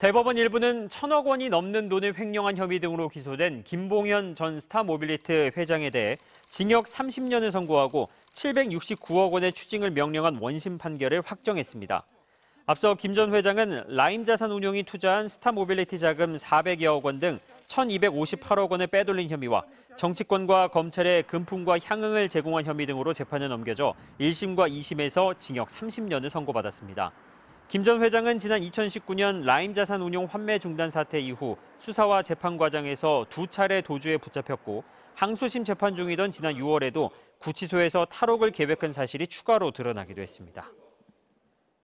대법원 일부는 천억 원이 넘는 돈을 횡령한 혐의 등으로 기소된 김봉현 전 스타모빌리트 회장에 대해 징역 30년을 선고하고 769억 원의 추징을 명령한 원심 판결을 확정했습니다. 앞서 김 전 회장은 라임 자산 운용이 투자한 스타모빌리티 자금 400여억 원 등 1,258억 원을 빼돌린 혐의와 정치권과 검찰에 금품과 향응을 제공한 혐의 등으로 재판에 넘겨져 1심과 2심에서 징역 30년을 선고받았습니다. 김전 회장은 지난 2019년 라임 자산 운용 환매 중단 사태 이후 수사와 재판 과정에서 두 차례 도주에 붙잡혔고 항소심 재판 중이던 지난 6월에도 구치소에서 탈옥을 계획한 사실이 추가로 드러나기도 했습니다.